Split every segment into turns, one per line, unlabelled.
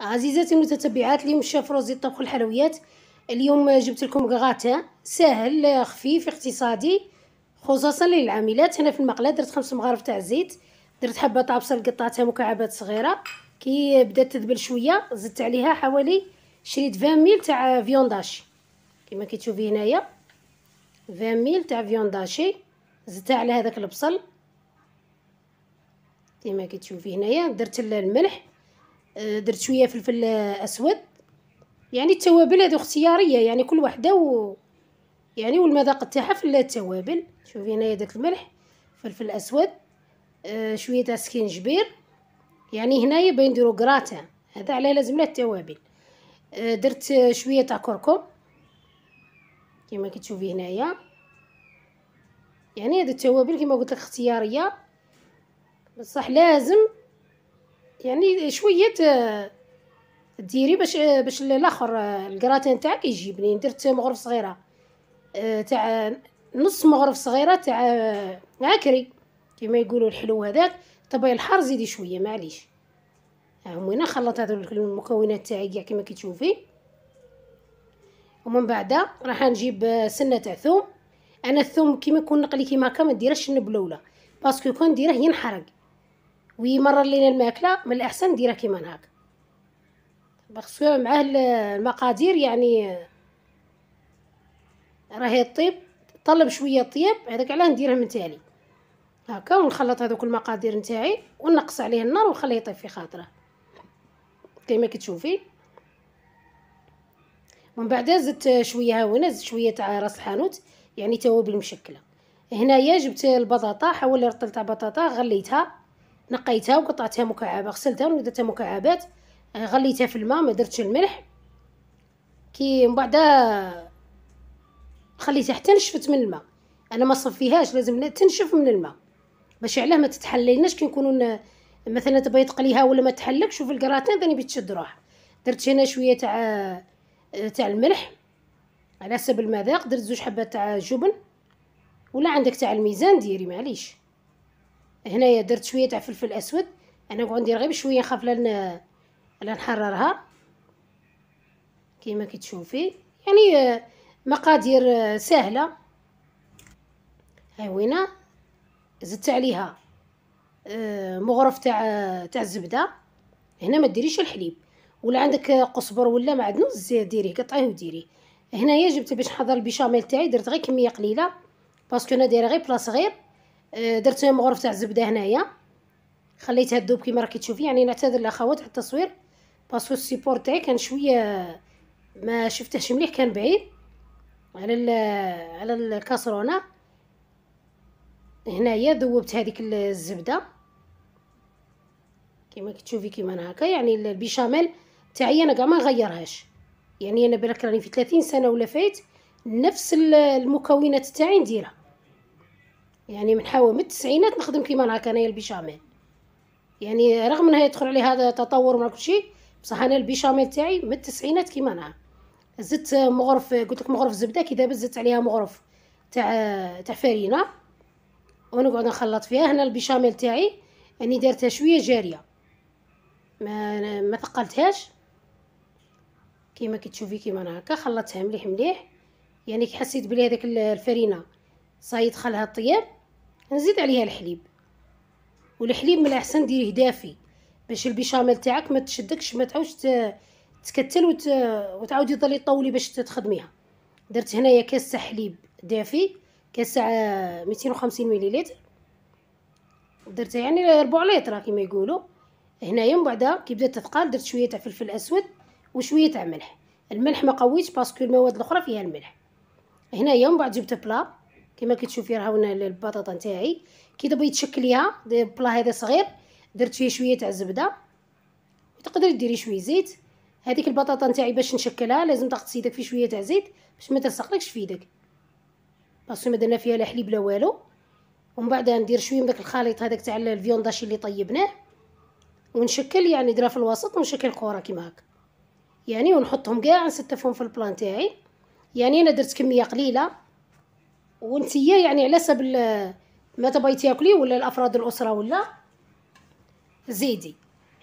عزيزاتي المتتبعات اليوم شاف روزي طبخ الحلويات اليوم جبت لكم غاتا ساهل خفيف اقتصادي خصوصا للعاملات هنا في المقله درت خمس مغارف تاع الزيت درت حبه بصل قطعتها مكعبات صغيره كي بدات تذبل شويه زدت عليها حوالي شريت 20 ميل تاع فيونداشي كما كتشوفي هنايا 20 ميل تاع فيونداشي زدتها على هذاك البصل كما كتشوفي هنايا درت الملح آه، درت شويه فلفل آه، اسود يعني التوابل هذو اختياريه يعني كل وحده و يعني والمذاق تاعها في التوابل شوفي هنايا داك الملح فلفل اسود آه، شويه تاع سكينجبير يعني هنايا باين نديرو كراتا هذا على لازم له التوابل درت شويه تاع كركم كما كتشوفي هنايا يعني هذه التوابل كما قلت لك اختياريه بصح لازم يعني شويه آه، ديري باش آه، باش الاخر آه، الكراتان تاعك يجي بنين درت مغرف صغيره تاع نص مغرف صغيره تاع عكري كما يقولوا الحلو هذاك طبي الحار زيدي شويه معليش هنا خلطت هذو المكونات تاعي كاع كما كتشوفي ومن بعد راح نجيب سنه تاع ثوم انا الثوم كيما يكون نقلي كيما هكا ما نديرهش النبلوله باسكو كون نديره ينحرق ويمرر لينا الماكله من الاحسن نديرها كيما هكا خصو معاه المقادير يعني راهي طيب طلب شويه طيب هذاك علاه نديرها من تالي هكا ونخلط هذوك المقادير نتاعي ونقص عليه النار ونخليه يطيب في خاطره كيما كتشوفي ومن بعد زدت شويه هاونا زدت شويه تاع راس الحانوت يعني توابل مشكله هنايا جبت البطاطا حاول رطلتها بطاطا غليتها نقيتها وقطعتها مكعبه غسلتها ودرتها مكعبات آه، غليتها في الماء ما درتش الملح كي من بعد خليتها حتى نشفت من الماء انا ما صفيهاش لازم تنشف من الماء باش علاه ما تتحليناش كي نكونوا مثلا تبغي تقليها ولا ما تحلكش وفي الكراتين ثاني بتشد روحها درت هنا شويه تاع آه، تاع الملح على حسب المذاق درت زوج حبات تاع جبن ولا عندك تاع الميزان ديري معليش هنايا درت شويه تاع فلفل اسود انا نقعد ندير غير بشويه خاف لا نحررها كيما كتشوفي يعني مقادير آه، سهله وينه زدت عليها آه، مغرف تاع آه، تاع الزبده هنا ما ديريش الحليب ولا عندك قزبر ولا معدنوس ديريه قطعيه وديريه هنايا جبت باش نحضر البيشاميل تاعي درت غير كميه قليله باسكو انا دايره غير بلا صغير آه، درت لهم غرف تاع الزبده هنايا خليتها تذوب كيما راكي تشوفي يعني نعتذر الاخوات على التصوير باسكو السيبور تاعي كان شويه ما شفتهش مليح كان بعيد على ال على الكاسرونه هنايا ذوبت هذيك الزبده كيما كتشوفي كيما انا هكا يعني البيشاميل تاعي انا كاع ما نغيرهاش يعني انا بالك راني في 30 سنه ولا فايت نفس المكونات تاعي نديرها يعني من حوالي من التسعينات نخدم كيما هكا انايا البيشاميل يعني رغم انها يدخل عليه هذا تطور وما كلشي بصح انا البيشاميل تاعي من التسعينات كيما انا زدت مغرف قلت لك مغرف زبده كي دابا زدت عليها مغرف تاع تاع فرينه ونقعد نخلط فيها هنا البيشاميل تاعي يعني دارتها شويه جاريه ما ما ثقلتهاش كيما كتشوفي كيما انا هكا خلطتها مليح مليح يعني كي حسيت بلي هذاك الفرينه صايد خلها الطياب نزيد عليها الحليب والحليب من الاحسن ديريه دافي باش البيشاميل تاعك ما تشدكش ما تعاودش تكتل وت... وتعاودي تضلي طولي باش تخدميها درت هنايا كاس حليب دافي كاس 250 مليلتر درت يعني ربع لتر كيما يقولوا هنايا من بعد كي بدات تثقل درت شويه تاع فلفل اسود وشويه تاع ملح الملح ما قويتش باسكو المواد الاخرى فيها الملح هنايا من بعد جبت بلا كما كتشوفي راه هنا البطاطا نتاعي كي دابا يتشكليها بلا هذا صغير درت فيه شويه تاع الزبده تقدري ديري شويه زيت هذيك البطاطا نتاعي باش نشكلها لازم تغطسي داك في شويه تاع زيت باش ما تلصقلكش في يدك باسكو ما درنا فيها لا حليب لا والو ومن بعد ندير شويه من داك الخليط هذاك تاع الفيونداشي اللي طيبناه ونشكل يعني درا في الوسط ونشكل كره كيما هكا يعني ونحطهم كاع نستفهم في البلان تاعي يعني انا درت كميه قليله وانتيا يعني على حسب ما تبغي تاكلي ولا الافراد الاسره ولا زيدي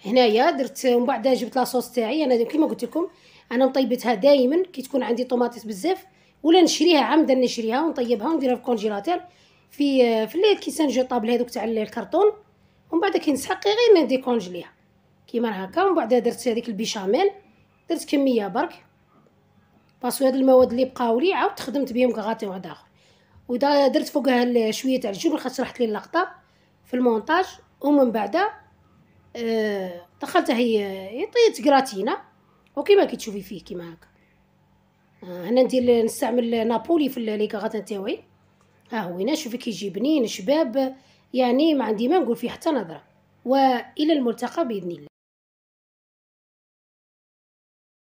هنايا درت ومن بعد جبت لاصوص تاعي انا كيما قلت لكم انا مطيبتها دائما كي تكون عندي طوماطيس بزاف ولا نشريها عمدا نشريها ونطيبها ونديرها في الكونجيلاتير في في الكيسان جوطابل هذوك تاع الكرتون ومن بعد كي نسحق غير كونجليها كيما هكا ومن بعد درت هذيك البيشاميل درت كميه برك باسكو هاد المواد اللي بقاو لي عاودت خدمت بهم كغاتي واحد اخر ودا درت فوقها شويه تاع الجبن خاطر راحت لي اللقطه في المونتاج ومن بعد آه دخلتها هي طيت كراتينا وكيما كتشوفي فيه كيما هكا آه، هنا ندير نستعمل نابولي في لي كغات تاوعي ها هو هنا شوفي كيجي بنين شباب يعني ما عندي ما نقول فيه حتى نظره والى الملتقى باذن الله